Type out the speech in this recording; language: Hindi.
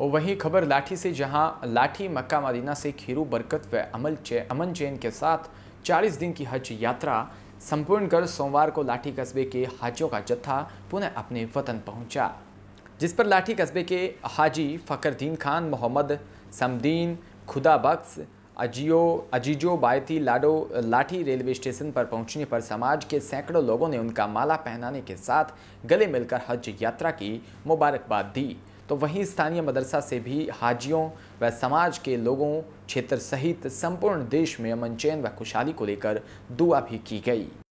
और वहीं खबर लाठी से जहां लाठी मक्का मदीना से खीरू बरकत व अमल चै अमन चैन के साथ 40 दिन की हज यात्रा संपूर्ण कर सोमवार को लाठी कस्बे के हाजियों का जत्था पुनः अपने वतन पहुंचा जिस पर लाठी कस्बे के हाजी फ़करदीन खान मोहम्मद समदीन खुदा बख्स अजियो अजीजो बायती लाडो लाठी रेलवे स्टेशन पर पहुंचने पर समाज के सैकड़ों लोगों ने उनका माला पहनाने के साथ गले मिलकर हज यात्रा की मुबारकबाद दी तो वहीं स्थानीय मदरसा से भी हाजियों व समाज के लोगों क्षेत्र सहित संपूर्ण देश में अमन चैन व खुशहाली को लेकर दुआ भी की गई